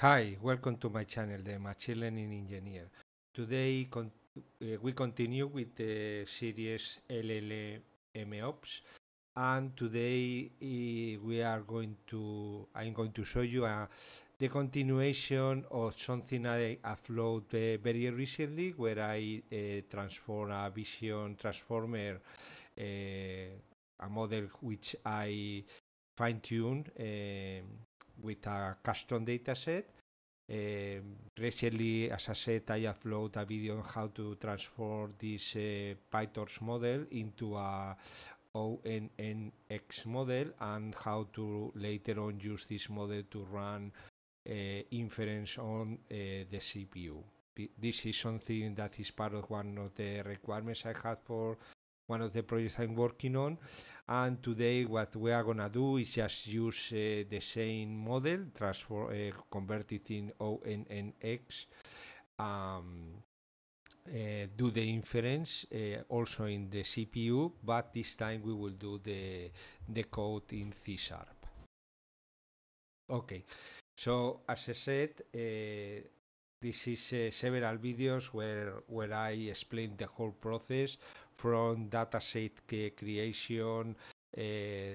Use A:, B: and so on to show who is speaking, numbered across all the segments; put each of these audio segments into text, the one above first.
A: Hi, welcome to my channel, the Machine Learning Engineer. Today con uh, we continue with the series LLM Ops, and today uh, we are going to I'm going to show you uh, the continuation of something I uploaded very recently, where I eh, transform a vision transformer, a model which I fine-tuned with a custom dataset. Uh, recently, as I said, I upload a video on how to transform this uh, PyTorch model into a ONNX model and how to later on use this model to run uh, inference on uh, the CPU. This is something that is part of one of the requirements I had for one of the projects I'm working on. And today, what we are gonna do is just use uh, the same model, transform, uh, convert it in ONNX, um, uh, do the inference uh, also in the CPU, but this time we will do the the code in C sharp. Okay, so as I said. Uh, This is uh, several videos where, where I explain the whole process from dataset creation, uh,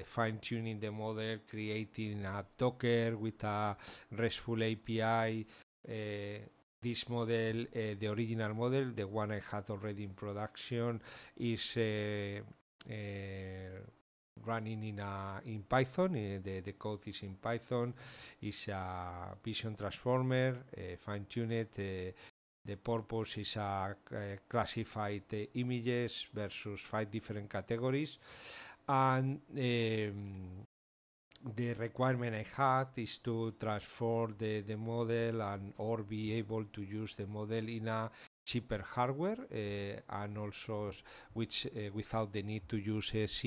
A: fine tuning the model, creating a Docker with a RESTful API. Uh, this model, the original model, the one I had already in production, is running in, uh, in Python, eh, the, code is in Python, is a vision transformer, eh, fine-tuned, eh, the purpose is a uh, classified images versus five different categories, and em, the requirement I had is to transform the, the model and or be able to use the model in a cheaper hardware eh, and also which eh, without the need to use eh,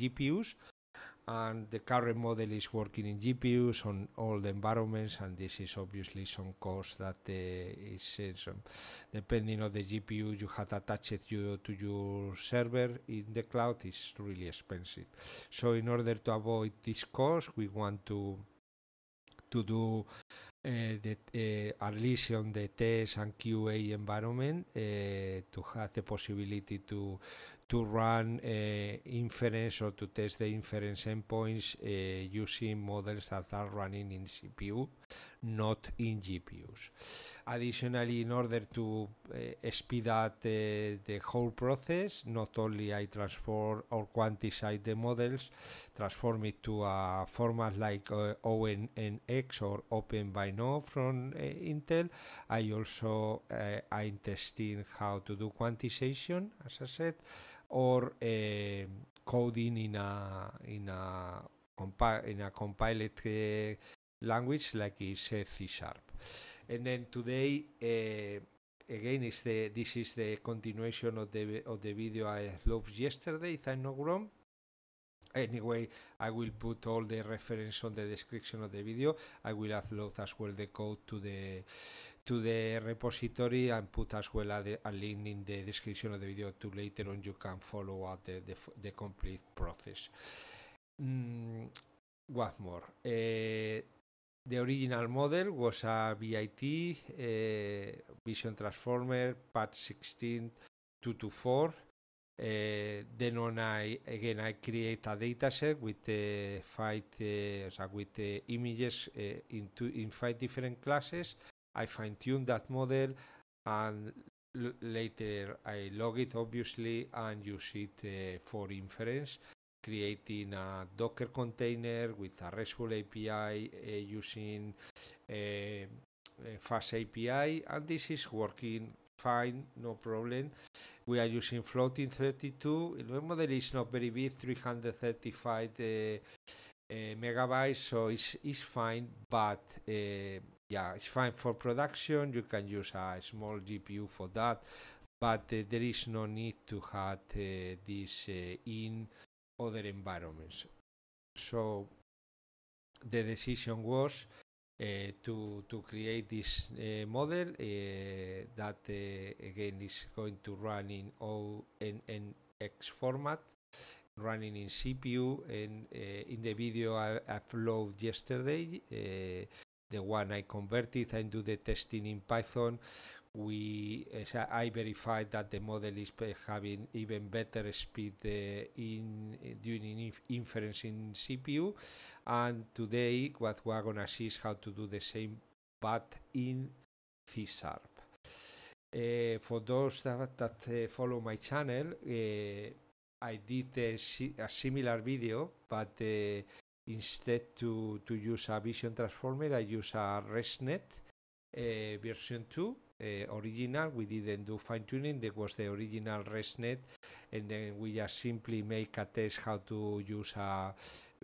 A: GPUs and the current model is working in GPUs on all the environments and this is obviously some cost that uh, is, um, depending on the GPU you have attached you, to your server in the cloud is really expensive so in order to avoid this cost we want to to do the, uh, least on the test and QA environment eh, to have the possibility to to run eh, inference or to test the inference endpoints eh, using models that are running in CPU, not in GPUs. Additionally, in order to speed up the, the whole process, not only I transform or quantize the models, transform it to a format like ONNX or Open by I know from uh, Intel. I also uh, eh, I'm testing how to do quantization, as I said, or eh, coding in a in a compi- in a compiled language like is C sharp. And then today again is the this is the continuation of the of the video I loved yesterday, Thank i Grom. Anyway, I will put all the reference on the description of the video. I will upload as well the code to the to the repository and put as well a, a link in the description of the video to later on you can follow up the, the, the complete process. Mm, more. Uh, the original model was a VIT uh, eh, Vision Transformer Patch 16224 uh, eh, then on I again I create a dataset with the uh, five uh, with the images eh, in two in five different classes. I fine tune that model and later I log it obviously and use it for inference, creating a Docker container with a RESTful API using Fast API, and this is working fine, no problem. We are using floating 32. The model is not very big, 335 uh, uh, megabytes, so it's, it's fine, but uh, yeah, it's fine for production. You can use a small GPU for that, but uh, there is no need to have uh, this uh, in other environments. So the decision was Eh, to to create this uh, model eh, that again is going to run in ONNX format running in CPU and in the video I uploaded yesterday the one I converted and do the testing in Python we eh, I verified that the model is having even better speed uh, in uh, during inf inference in CPU and today what we're gonna see is how to do the same but in C Sharp. for those that, that follow my channel I did a, si a, similar video but instead to, to use a vision transformer I use a ResNet version 2 Eh, original. We didn't do fine tuning. That was the original ResNet, and then we just simply make a test how to use a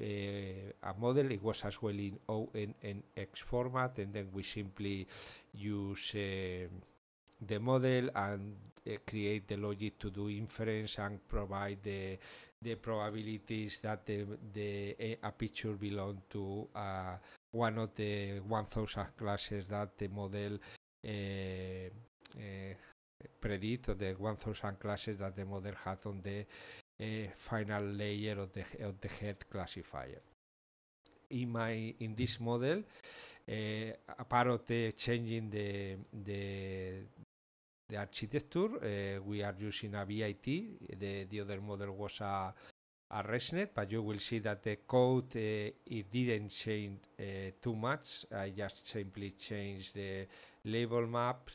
A: eh, a model. It was as well in ONNX format, and then we simply use eh, the model and uh, create the logic to do inference and provide the the probabilities that the, the a picture belong to uh, one of the 1000 classes that the model uh, predict the 1000 classes that the model had on the eh, final layer of the, of the head classifier. In my in this model, apart of the changing the the the architecture, we are using a VIT. The the other model was a a ResNet, but you will see that the code uh, it didn't change uh, too much. I just simply changed the label map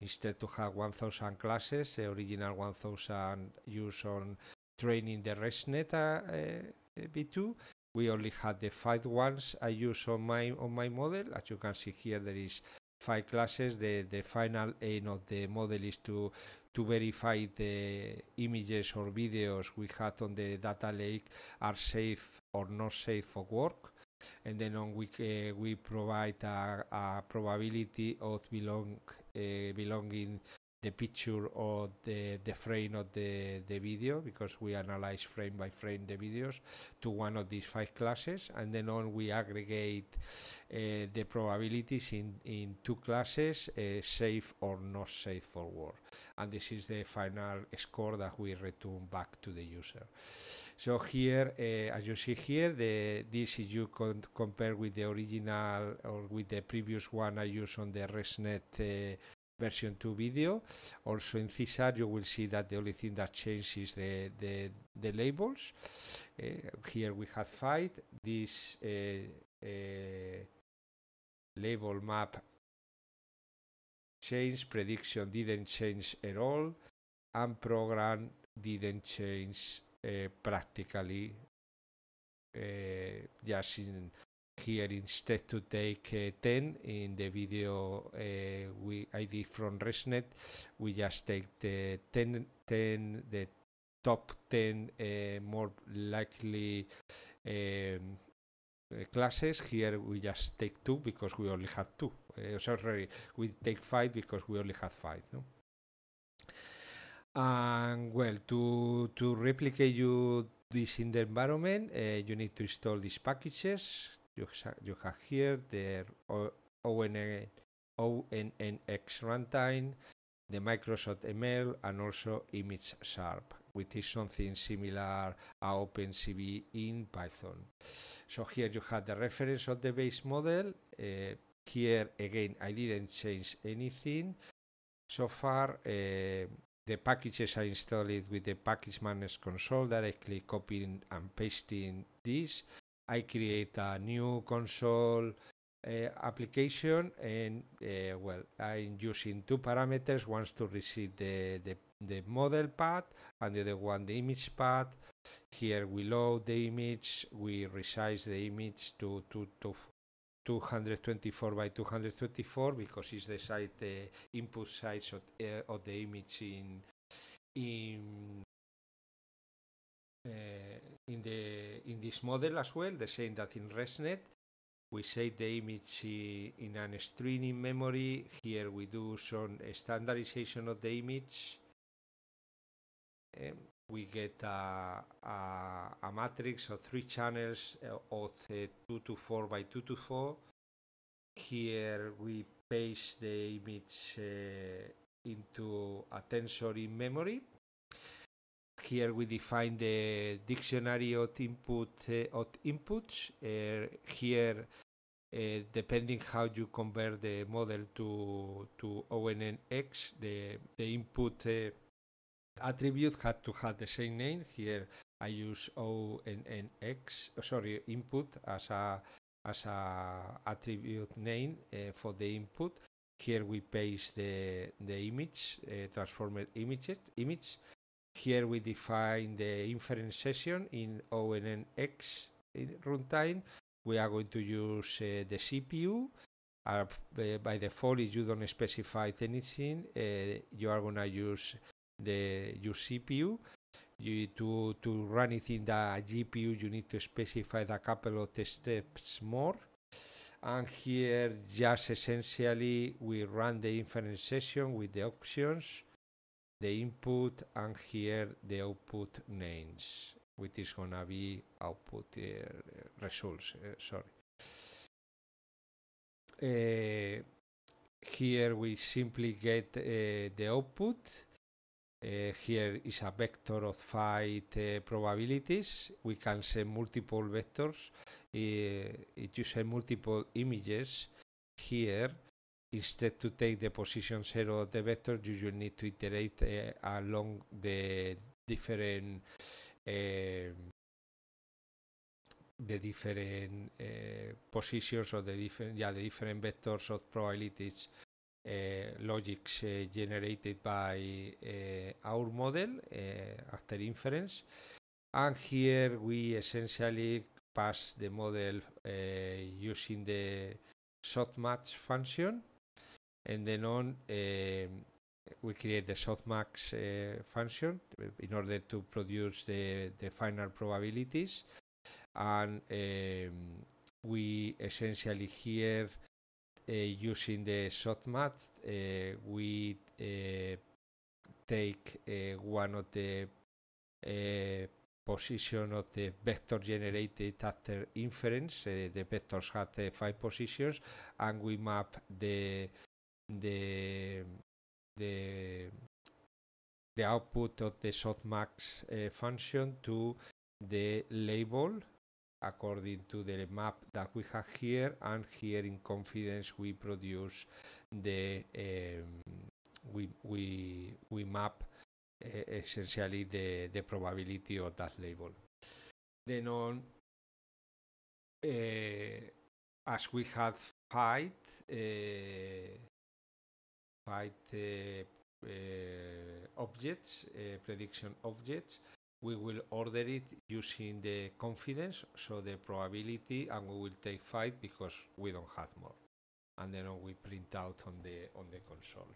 A: instead to have 1000 classes, the eh, original 1000 used on training the ResNet uh, uh, eh, V2. We only had the five ones I use on my on my model. As you can see here, there is five classes. The the final aim of the model is to to verify the images or videos we had on the data lake are safe or not safe for work and then on week uh, we provide a, a, probability of belong uh, belonging the picture or the the frame of the the video because we analyze frame by frame the videos to one of these five classes and then on we aggregate uh, the probabilities in in two classes uh, safe or not safe forward and this is the final score that we return back to the user so here, uh, as you see here, the, this is you can compare with the original or with the previous one I used on the ResNet uh, version 2 video. Also in CSAR you will see that the only thing that changes is the, the, the labels. Uh, here we have five. This label map change prediction didn't change at all, and program didn't change Eh, practically just in here instead to take eh, 10 in the video eh, we I did from ResNet we just take the 10, 10 the top 10 uh, more likely um, classes here we just take two because we only had two uh, sorry we take five because we only had five no? And well, to, to replicate you this in the environment, uh, you need to install these packages. You, you have here the ONN, runtime, the Microsoft ML, and also Image Sharp, which is something similar to OpenCV in Python. So here you have the reference of the base model. Uh, here again, I didn't change anything so far. Uh, the packages I installed with the package manager console directly copying and pasting this I create a new console uh, application and uh, well I'm using two parameters one to receive the, the, the model path and the other one the image path here we load the image we resize the image to, to, to 224 by 224 because it's the the input size of, uh, of the image in in uh, in the in this model as well the same that in ResNet we save the image in an streaming memory here we do some standardization of the image we get a, a, a matrix of three channels uh, of uh, 2 to 4 by 2 to 4. Here we paste the image uh, into a tensor in memory. Here we define the dictionary of input uh, of inputs. Uh, here, uh, depending how you convert the model to to ONNX, the the input attribute had to have the same name. Here I use ONNX, oh, sorry, input as a as a attribute name uh, for the input. Here we paste the the image, uh, transformed image image. Here we define the inference session in ONNX in runtime. We are going to use uh, the CPU. Uh, by default, if you don't specify anything, uh, you are going to use the your CPU. You, to, to run it in the GPU, you need to specify a couple of steps more. And here, just essentially, we run the inference session with the options, the input, and here the output names, which is gonna be output uh, results. Uh, sorry. Uh, here we simply get uh, the output Eh, here is a vector of five eh, probabilities. We can send multiple vectors. Eh, if you send multiple images here, instead to take the position zero of the vector, you will need to iterate uh, along the different uh, the different uh, positions or the different yeah the different vectors of probabilities logics generated by eh, our model eh, after inference. And here we essentially pass the model eh, using the softmax function. And then on, we create the softmax uh, function in order to produce the, the final probabilities and um, we essentially here uh, using the softmax, uh, we uh, take one of the position of the vector generated after inference. Uh, the vectors had uh, five positions, and we map the the the the output of the softmax uh, function to the label according to the map that we have here and here in confidence we produce the um, we, we, we map uh, essentially the, the probability of that label. Then on uh, as we had fight uh, eh, fight objects prediction objects we will order it using the confidence, so the probability, and we will take 5 because we don't have more. And then we print out on the, on the console.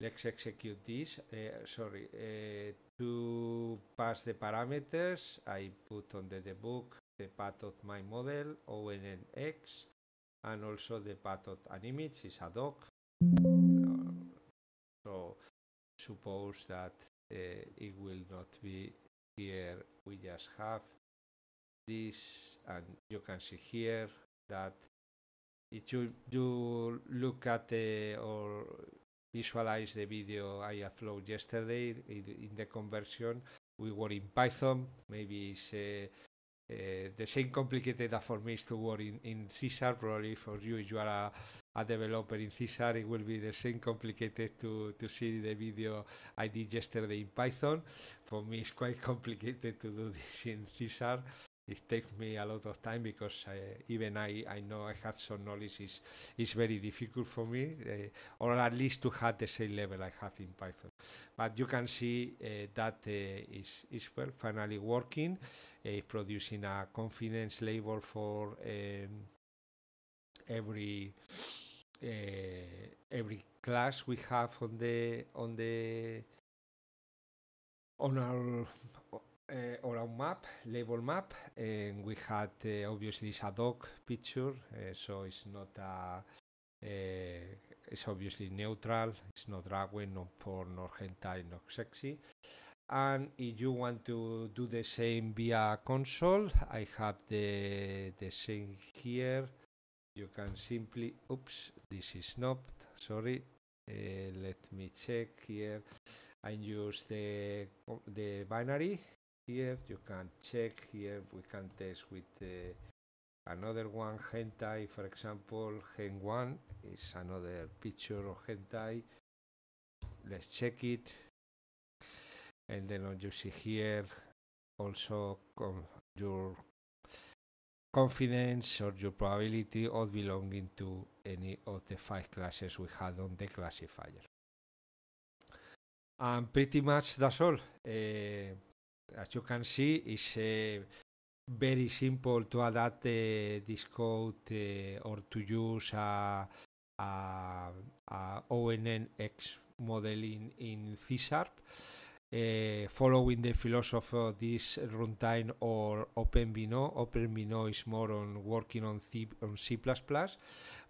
A: Let's execute this. Uh, sorry, uh, to pass the parameters, I put under the book the path of my model, ONNX, and also the path of an image is a doc. Um, so suppose that uh, it will not be here we just have this and you can see here that if you, do look at the or visualize the video I uploaded yesterday in, the conversion we were in Python maybe it's uh, uh the same complicated for me is to work in, in C sharp probably for you if you are a a developer in Cesar, it will be the same complicated to, to see the video I did yesterday in Python. For me, it's quite complicated to do this in Cesar. It takes me a lot of time because uh, even I, I know I have some knowledge is is very difficult for me, uh, or at least to have the same level I have in Python. But you can see uh, that uh, is is well finally working, uh, producing a confidence label for um, every Eh, every class we have on the on the on our uh, on our map label map and we had uh, obviously it's a dog picture uh, so it's not a it's obviously neutral it's not dragway not porn nor hentai nor sexy and if you want to do the same via console i have the the same here you can simply oops this is not sorry uh, let me check here and use the the binary here you can check here we can test with the eh, another one hentai for example hen 1 is another picture of hentai let's check it and then you see here also your confidence or your probability of belonging to any of the five classes we had on the classifier. And pretty much that's all. Uh, as you can see, it's uh, very simple to adapt eh, this code or to use a, a, a ONNX model in, in C Sharp uh, following the philosophy of this runtime or OpenVINO. OpenVINO is more on working on C, on C++,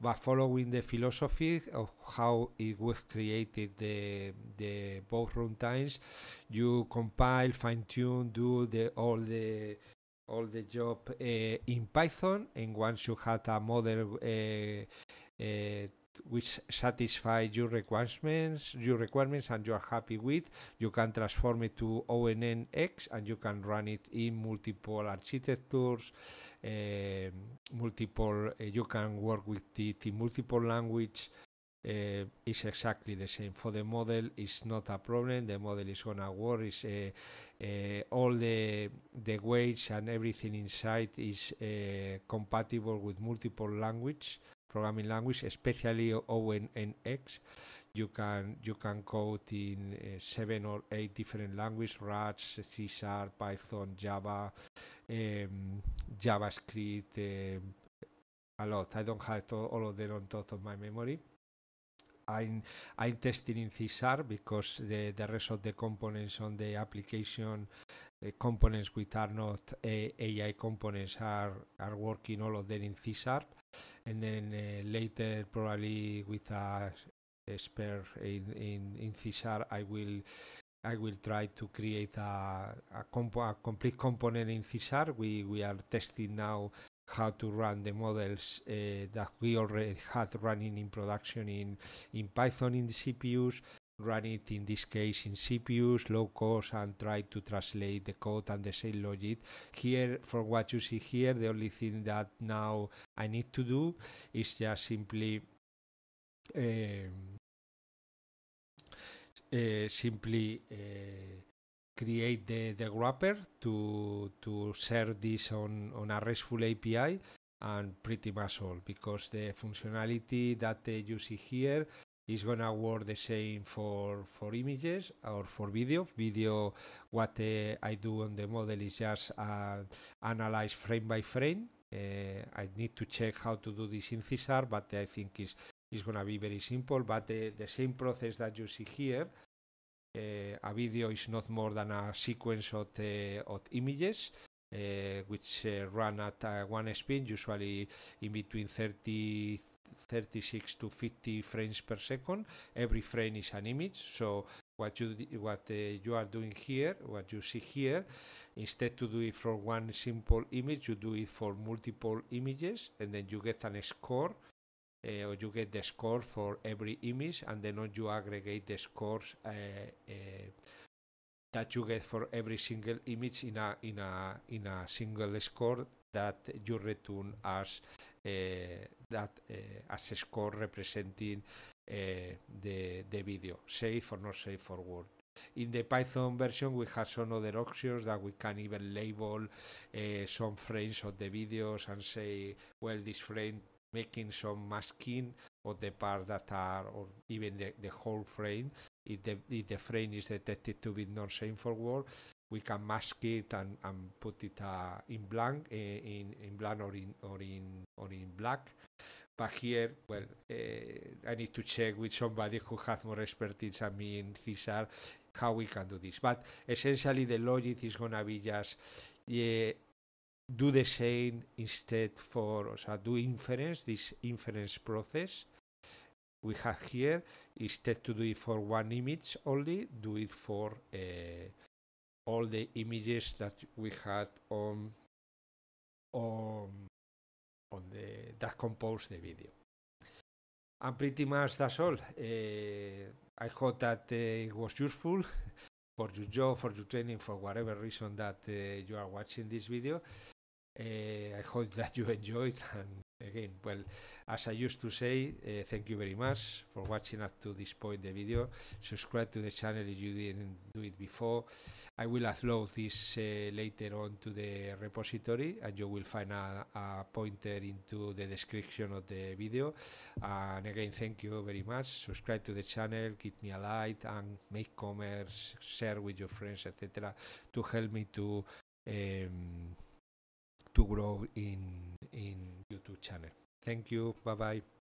A: but following the philosophy of how it was created, the, the both runtimes, you compile, fine-tune, do the all the all the job uh, in Python, and once you had a model uh, uh which satisfy your requirements, your requirements, and you are happy with. You can transform it to ONNX, and you can run it in multiple architectures. Uh, multiple, uh, you can work with it in multiple language. Uh, exactly the same for the model. It's not a problem. The model is gonna work. Is all the the weights and everything inside is compatible with multiple language programming language, especially ONNX. You can you can code in uh, seven or eight different languages: Rust, C Sharp, Python, Java, um, JavaScript. Um, a lot. I don't have to, all of them on top of my memory. I'm, I'm testing in C Sharp because the, the rest of the components on the application Eh, components which are not eh, AI components are, are working all of them in C Sharp. And then eh, later, probably with a, expert spare in, in, in C Sharp, I will I will try to create a, a, comp a complete component in C We, we are testing now how to run the models uh, that we already had running in production in, in Python in the CPUs run it in this case in CPUs, low cost, and try to translate the code and the same logic. Here, for what you see here, the only thing that now I need to do is just simply um, uh, simply uh, create the, the wrapper to to serve this on, on a RESTful API and pretty much all because the functionality that uh, you see here is gonna work the same for for images or for video. Video, what uh, I do on the model is just uh, analyze frame by frame. Uh, I need to check how to do this in cesar but I think is is gonna be very simple. But the, the same process that you see here, uh, a video is not more than a sequence of uh, of images. Uh, which run at one spin, usually in between 30 36 to 50 frames per second. Every frame is an image, so what you what uh, you are doing here, what you see here, instead to do it for one simple image, you do it for multiple images, and then you get an score. Uh, or you get the score for every image, and then you aggregate the scores uh, uh, that you get for every single image in a in a in a single score that you return as eh, that eh, as a score representing eh, the the video safe or not safe for work in the Python version, we have some other options that we can even label uh, some frames of the videos and say, well, this frame making some masking of the part that are, or even the, the whole frame. If the, if the frame is detected to be non-safe for work, we can mask it and, and put it uh, in blank eh, in in blank or in or in or in black but here well uh, i need to check with somebody who has more expertise than me in his how we can do this but essentially the logic is going to be just yeah, do the same instead for so do inference this inference process we have here instead to do it for one image only do it for uh, all the images that we had on on on the that compose the video. And pretty much that's all. Uh, I hope that uh, it was useful for your job, for your training, for whatever reason that uh, you are watching this video. I hope that you enjoyed and again. Well, as I used to say, uh, thank you very much for watching up to this point the video. Subscribe to the channel if you didn't do it before. I will upload this uh, later on to the repository and you will find a, a, pointer into the description of the video. And again, thank you very much. Subscribe to the channel, give me a like and make comments, share with your friends, etc. to help me to um, to grow in in YouTube channel. Thank you. Bye bye.